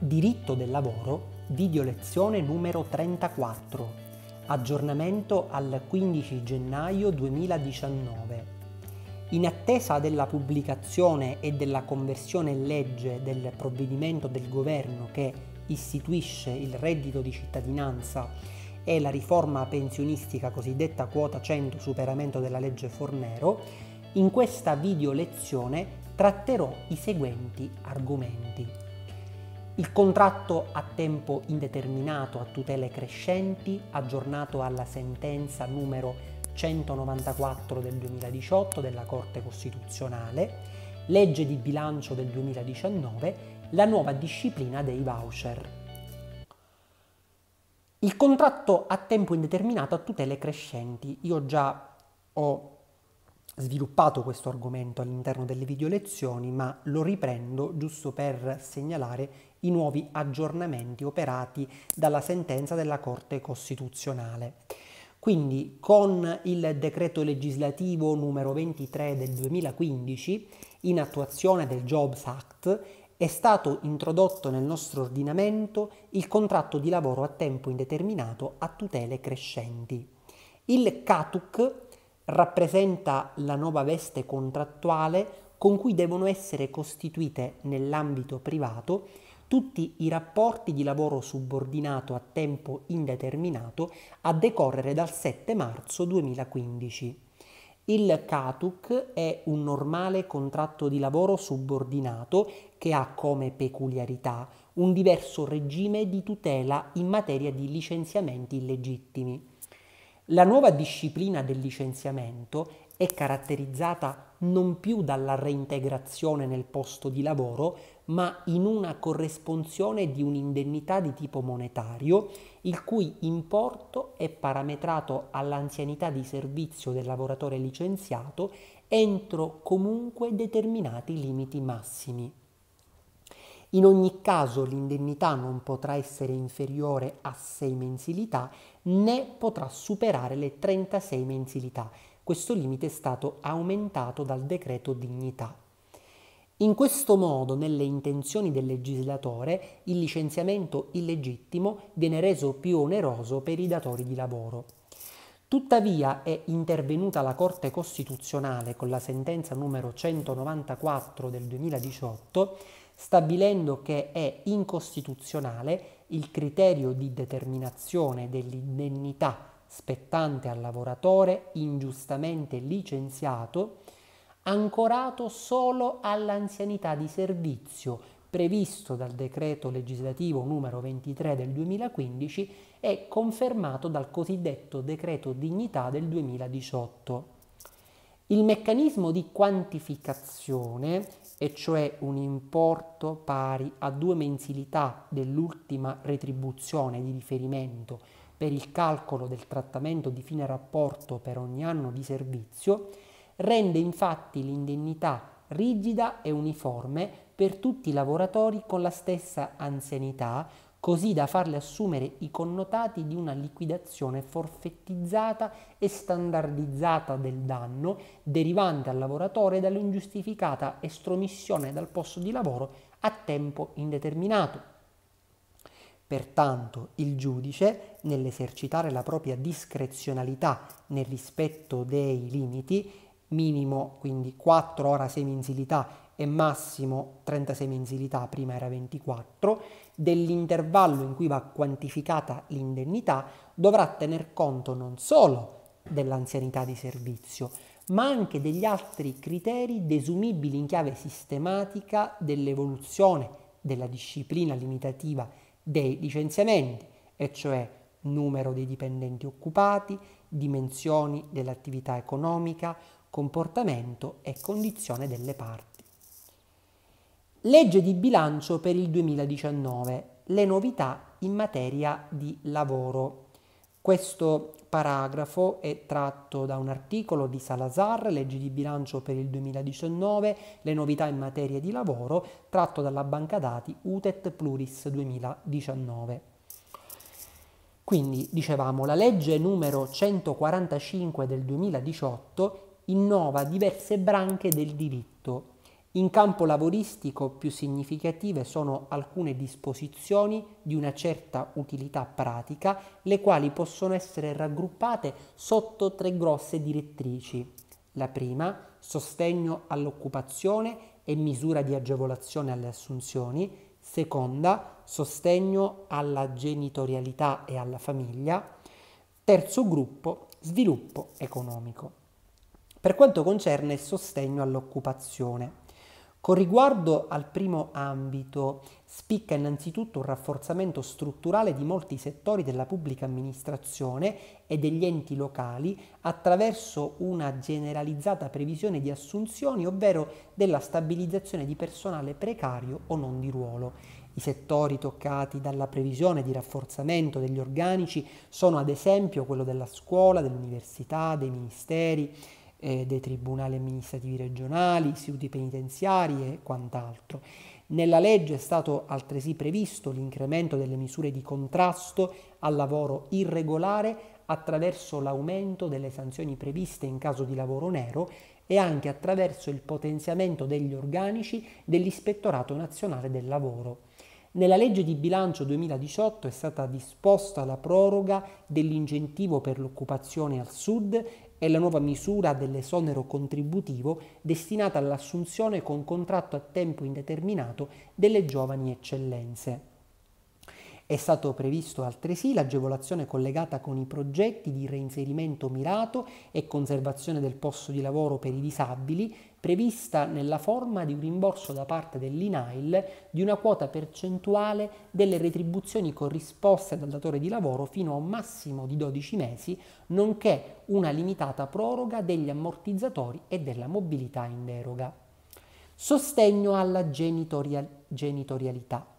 Diritto del lavoro, video lezione numero 34, aggiornamento al 15 gennaio 2019. In attesa della pubblicazione e della conversione in legge del provvedimento del governo che istituisce il reddito di cittadinanza e la riforma pensionistica cosiddetta quota 100 superamento della legge Fornero, in questa video lezione tratterò i seguenti argomenti. Il contratto a tempo indeterminato a tutele crescenti, aggiornato alla sentenza numero 194 del 2018 della Corte Costituzionale, legge di bilancio del 2019, la nuova disciplina dei voucher. Il contratto a tempo indeterminato a tutele crescenti. Io già ho sviluppato questo argomento all'interno delle video lezioni, ma lo riprendo giusto per segnalare i nuovi aggiornamenti operati dalla sentenza della Corte Costituzionale. Quindi con il decreto legislativo numero 23 del 2015, in attuazione del Jobs Act, è stato introdotto nel nostro ordinamento il contratto di lavoro a tempo indeterminato a tutele crescenti. Il CATUC rappresenta la nuova veste contrattuale con cui devono essere costituite nell'ambito privato tutti i rapporti di lavoro subordinato a tempo indeterminato a decorrere dal 7 marzo 2015. Il CATUC è un normale contratto di lavoro subordinato che ha come peculiarità un diverso regime di tutela in materia di licenziamenti illegittimi. La nuova disciplina del licenziamento è caratterizzata non più dalla reintegrazione nel posto di lavoro, ma in una corresponsione di un'indennità di tipo monetario, il cui importo è parametrato all'anzianità di servizio del lavoratore licenziato entro comunque determinati limiti massimi. In ogni caso l'indennità non potrà essere inferiore a 6 mensilità né potrà superare le 36 mensilità, questo limite è stato aumentato dal decreto dignità. In questo modo, nelle intenzioni del legislatore, il licenziamento illegittimo viene reso più oneroso per i datori di lavoro. Tuttavia è intervenuta la Corte Costituzionale con la sentenza numero 194 del 2018 stabilendo che è incostituzionale il criterio di determinazione dell'indennità spettante al lavoratore ingiustamente licenziato, ancorato solo all'anzianità di servizio previsto dal decreto legislativo numero 23 del 2015 e confermato dal cosiddetto decreto dignità del 2018. Il meccanismo di quantificazione, e cioè un importo pari a due mensilità dell'ultima retribuzione di riferimento per il calcolo del trattamento di fine rapporto per ogni anno di servizio rende infatti l'indennità rigida e uniforme per tutti i lavoratori con la stessa anzianità, così da farle assumere i connotati di una liquidazione forfettizzata e standardizzata del danno derivante al lavoratore dall'ingiustificata estromissione dal posto di lavoro a tempo indeterminato. Pertanto il giudice, nell'esercitare la propria discrezionalità nel rispetto dei limiti, minimo quindi 4 ora 6 mensilità e massimo 36 mensilità, prima era 24, dell'intervallo in cui va quantificata l'indennità dovrà tener conto non solo dell'anzianità di servizio, ma anche degli altri criteri desumibili in chiave sistematica dell'evoluzione della disciplina limitativa dei licenziamenti, e cioè numero dei dipendenti occupati, dimensioni dell'attività economica, comportamento e condizione delle parti. Legge di bilancio per il 2019. Le novità in materia di lavoro. Questo paragrafo è tratto da un articolo di Salazar, leggi di bilancio per il 2019, le novità in materia di lavoro, tratto dalla banca dati UTET Pluris 2019. Quindi, dicevamo, la legge numero 145 del 2018 innova diverse branche del diritto in campo lavoristico più significative sono alcune disposizioni di una certa utilità pratica, le quali possono essere raggruppate sotto tre grosse direttrici. La prima, sostegno all'occupazione e misura di agevolazione alle assunzioni. Seconda, sostegno alla genitorialità e alla famiglia. Terzo gruppo, sviluppo economico. Per quanto concerne il sostegno all'occupazione, con riguardo al primo ambito, spicca innanzitutto un rafforzamento strutturale di molti settori della pubblica amministrazione e degli enti locali attraverso una generalizzata previsione di assunzioni, ovvero della stabilizzazione di personale precario o non di ruolo. I settori toccati dalla previsione di rafforzamento degli organici sono ad esempio quello della scuola, dell'università, dei ministeri, eh, dei tribunali amministrativi regionali, istituti penitenziari e quant'altro. Nella legge è stato altresì previsto l'incremento delle misure di contrasto al lavoro irregolare attraverso l'aumento delle sanzioni previste in caso di lavoro nero e anche attraverso il potenziamento degli organici dell'Ispettorato Nazionale del Lavoro. Nella legge di bilancio 2018 è stata disposta la proroga dell'incentivo per l'occupazione al sud è la nuova misura dell'esonero contributivo destinata all'assunzione con contratto a tempo indeterminato delle giovani eccellenze. È stato previsto altresì l'agevolazione collegata con i progetti di reinserimento mirato e conservazione del posto di lavoro per i disabili, prevista nella forma di un rimborso da parte dell'INAIL di una quota percentuale delle retribuzioni corrisposte dal datore di lavoro fino a un massimo di 12 mesi, nonché una limitata proroga degli ammortizzatori e della mobilità in deroga. Sostegno alla genitorial- genitorialità.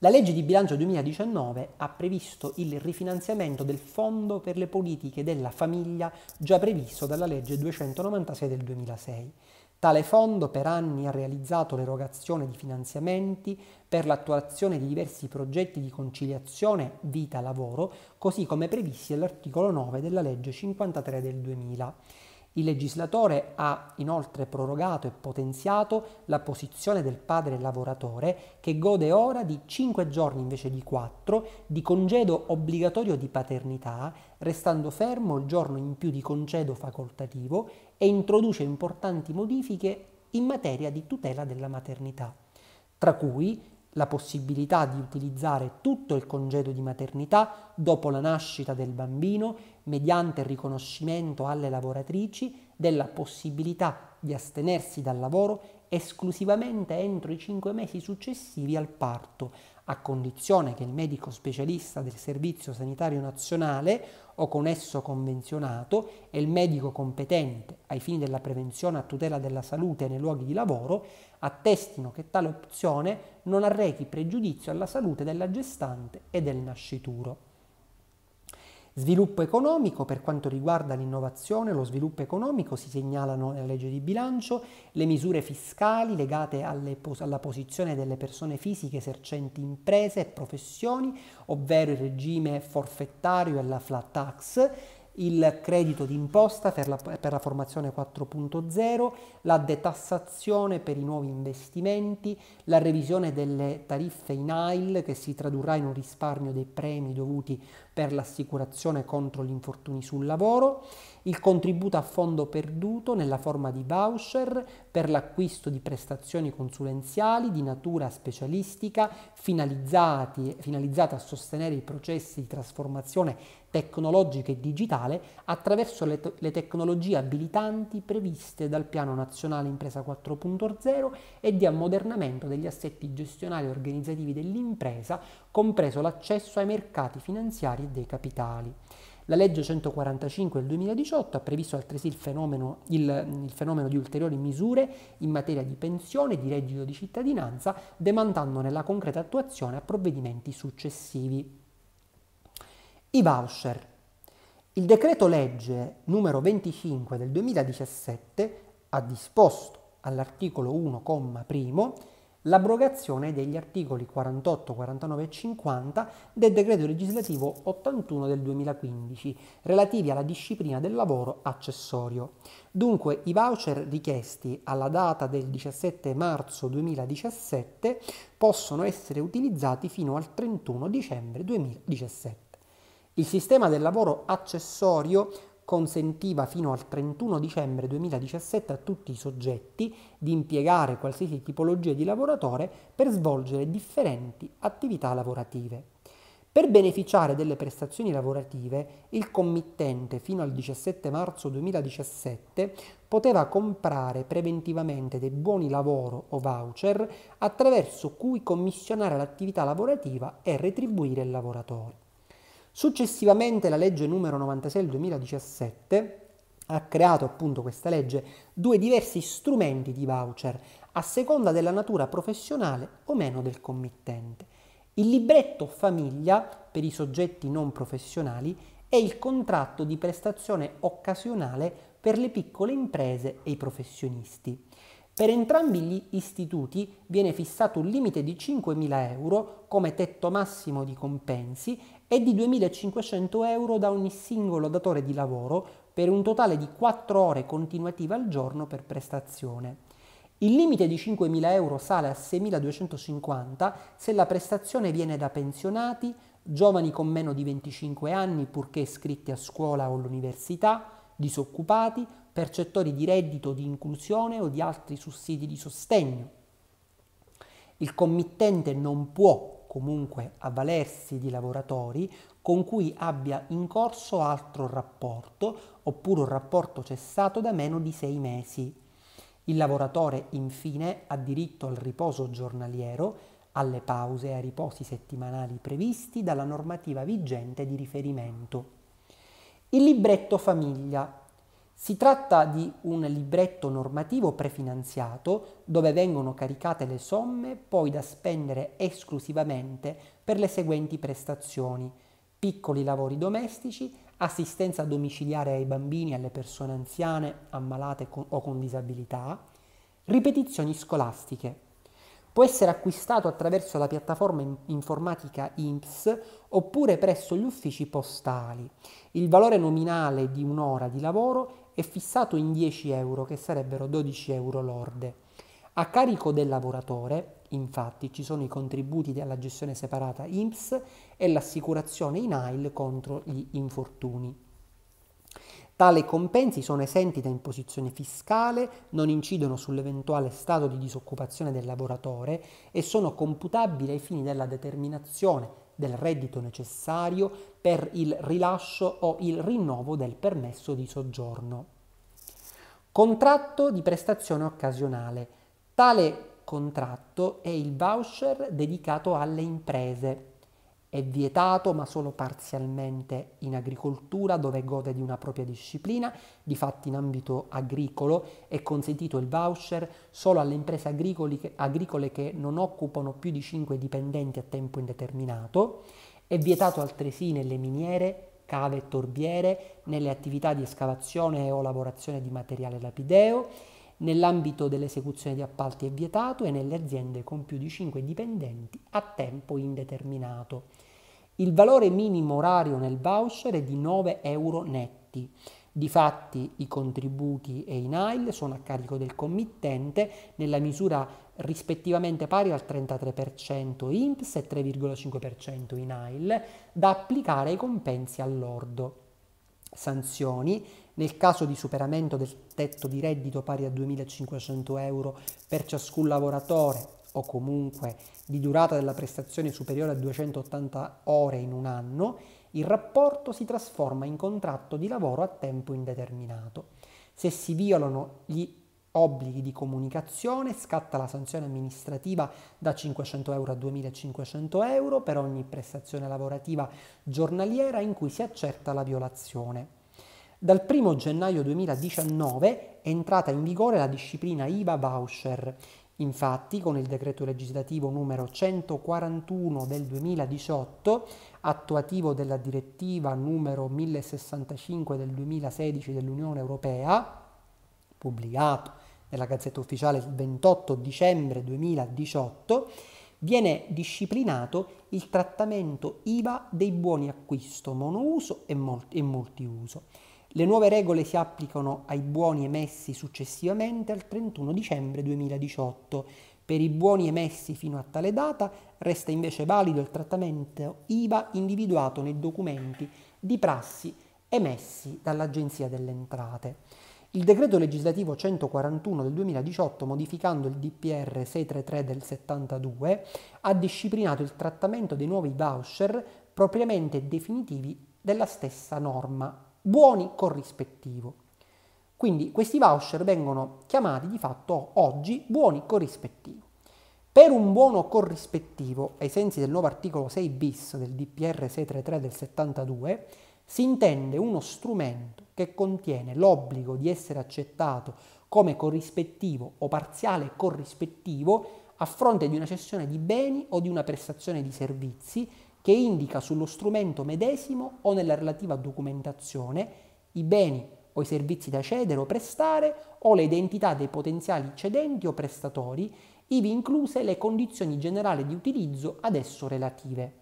La legge di bilancio 2019 ha previsto il rifinanziamento del Fondo per le politiche della famiglia già previsto dalla legge 296 del 2006. Tale fondo per anni ha realizzato l'erogazione di finanziamenti per l'attuazione di diversi progetti di conciliazione vita-lavoro, così come previsti all'articolo 9 della legge 53 del 2000. Il legislatore ha inoltre prorogato e potenziato la posizione del padre lavoratore che gode ora di 5 giorni invece di 4 di congedo obbligatorio di paternità, restando fermo il giorno in più di congedo facoltativo e introduce importanti modifiche in materia di tutela della maternità, tra cui la possibilità di utilizzare tutto il congedo di maternità dopo la nascita del bambino mediante il riconoscimento alle lavoratrici della possibilità di astenersi dal lavoro esclusivamente entro i cinque mesi successivi al parto, a condizione che il medico specialista del Servizio Sanitario Nazionale o con esso convenzionato e il medico competente ai fini della prevenzione a tutela della salute nei luoghi di lavoro attestino che tale opzione non arrechi pregiudizio alla salute della gestante e del nascituro. Sviluppo economico, per quanto riguarda l'innovazione, lo sviluppo economico si segnalano nella legge di bilancio, le misure fiscali legate pos- alla posizione delle persone fisiche esercenti imprese e professioni, ovvero il regime forfettario e la flat tax, il credito d'imposta per la, per la formazione 4.0, la detassazione per i nuovi investimenti, la revisione delle tariffe in AIL che si tradurrà in un risparmio dei premi dovuti per l'assicurazione contro gli infortuni sul lavoro, il contributo a fondo perduto nella forma di voucher per l'acquisto di prestazioni consulenziali di natura specialistica finalizzate a sostenere i processi di trasformazione tecnologica e digitale attraverso le, te- le tecnologie abilitanti previste dal Piano Nazionale Impresa 4.0 e di ammodernamento degli assetti gestionali e organizzativi dell'impresa, compreso l'accesso ai mercati finanziari e dei capitali. La legge 145 del 2018 ha previsto altresì il fenomeno, il, il fenomeno, di ulteriori misure in materia di pensione e di reddito di cittadinanza, demandandone la concreta attuazione a provvedimenti successivi. I voucher. Il decreto legge numero 25 del 2017 ha disposto all'articolo 1,1 l'abrogazione degli articoli 48, 49 e 50 del decreto legislativo 81 del 2015 relativi alla disciplina del lavoro accessorio. Dunque i voucher richiesti alla data del 17 marzo 2017 possono essere utilizzati fino al 31 dicembre 2017. Il sistema del lavoro accessorio consentiva fino al 31 dicembre 2017 a tutti i soggetti di impiegare qualsiasi tipologia di lavoratore per svolgere differenti attività lavorative. Per beneficiare delle prestazioni lavorative, il committente fino al 17 marzo 2017 poteva comprare preventivamente dei buoni lavoro o voucher attraverso cui commissionare l'attività lavorativa e retribuire il lavoratore. Successivamente la legge numero 96 del 2017 ha creato appunto questa legge due diversi strumenti di voucher a seconda della natura professionale o meno del committente. Il libretto famiglia per i soggetti non professionali e il contratto di prestazione occasionale per le piccole imprese e i professionisti. Per entrambi gli istituti viene fissato un limite di 5.000 euro come tetto massimo di compensi e di 2.500 euro da ogni singolo datore di lavoro per un totale di 4 ore continuative al giorno per prestazione. Il limite di 5.000 euro sale a 6.250 se la prestazione viene da pensionati, giovani con meno di 25 anni purché iscritti a scuola o all'università, disoccupati, percettori di reddito di inclusione o di altri sussidi di sostegno. Il committente non può comunque avvalersi di lavoratori con cui abbia in corso altro rapporto oppure un rapporto cessato da meno di sei mesi. Il lavoratore infine ha diritto al riposo giornaliero, alle pause e ai riposi settimanali previsti dalla normativa vigente di riferimento. Il libretto famiglia si tratta di un libretto normativo prefinanziato dove vengono caricate le somme poi da spendere esclusivamente per le seguenti prestazioni piccoli lavori domestici, assistenza domiciliare ai bambini, e alle persone anziane, ammalate con, o con disabilità, ripetizioni scolastiche. Può essere acquistato attraverso la piattaforma informatica INPS oppure presso gli uffici postali. Il valore nominale di un'ora di lavoro è fissato in 10 euro, che sarebbero 12 euro lorde. A carico del lavoratore, infatti, ci sono i contributi alla gestione separata INPS e l'assicurazione in AIL contro gli infortuni. Tali compensi sono esenti da imposizione fiscale, non incidono sull'eventuale stato di disoccupazione del lavoratore e sono computabili ai fini della determinazione del reddito necessario per il rilascio o il rinnovo del permesso di soggiorno. Contratto di prestazione occasionale. Tale contratto è il voucher dedicato alle imprese è vietato ma solo parzialmente in agricoltura dove gode di una propria disciplina, difatti in ambito agricolo è consentito il voucher solo alle imprese agricole che non occupano più di 5 dipendenti a tempo indeterminato, è vietato altresì nelle miniere, cave e torbiere, nelle attività di escavazione o lavorazione di materiale lapideo, Nell'ambito dell'esecuzione di appalti è vietato e nelle aziende con più di 5 dipendenti a tempo indeterminato. Il valore minimo orario nel voucher è di 9 euro netti. Difatti i contributi e i NAIL sono a carico del committente nella misura rispettivamente pari al 33% INPS e 3,5% INAIL da applicare ai compensi all'ordo. Sanzioni nel caso di superamento del tetto di reddito pari a 2.500 euro per ciascun lavoratore o comunque di durata della prestazione superiore a 280 ore in un anno, il rapporto si trasforma in contratto di lavoro a tempo indeterminato. Se si violano gli obblighi di comunicazione scatta la sanzione amministrativa da 500 euro a 2500 euro per ogni prestazione lavorativa giornaliera in cui si accerta la violazione. Dal 1 gennaio 2019 è entrata in vigore la disciplina IVA voucher. Infatti, con il decreto legislativo numero 141 del 2018, attuativo della direttiva numero 1065 del 2016 dell'Unione Europea, pubblicato nella Gazzetta Ufficiale il 28 dicembre 2018, viene disciplinato il trattamento IVA dei buoni acquisto monouso e, multiuso. Le nuove regole si applicano ai buoni emessi successivamente al 31 dicembre 2018. Per i buoni emessi fino a tale data resta invece valido il trattamento IVA individuato nei documenti di prassi emessi dall'Agenzia delle Entrate. Il decreto legislativo 141 del 2018, modificando il DPR 633 del 72, ha disciplinato il trattamento dei nuovi voucher propriamente definitivi della stessa norma buoni corrispettivo. Quindi questi voucher vengono chiamati di fatto oggi buoni corrispettivo. Per un buono corrispettivo, ai sensi del nuovo articolo 6 bis del DPR 633 del 72, si intende uno strumento che contiene l'obbligo di essere accettato come corrispettivo o parziale corrispettivo a fronte di una cessione di beni o di una prestazione di servizi che indica sullo strumento medesimo o nella relativa documentazione i beni o i servizi da cedere o prestare o le identità dei potenziali cedenti o prestatori, ivi incluse le condizioni generali di utilizzo ad esso relative.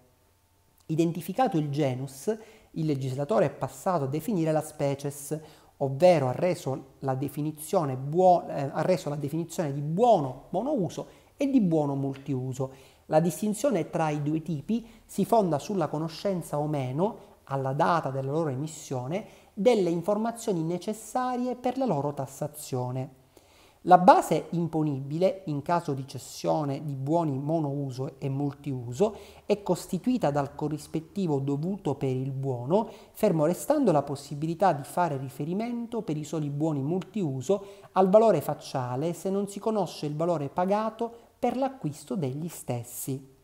Identificato il genus, il legislatore è passato a definire la species, ovvero ha reso la definizione, buo, eh, ha reso la definizione di buono monouso e di buono multiuso la distinzione tra i due tipi si fonda sulla conoscenza o meno, alla data della loro emissione, delle informazioni necessarie per la loro tassazione. La base imponibile, in caso di cessione di buoni monouso e multiuso, è costituita dal corrispettivo dovuto per il buono, fermo restando la possibilità di fare riferimento per i soli buoni multiuso al valore facciale se non si conosce il valore pagato per l'acquisto degli stessi.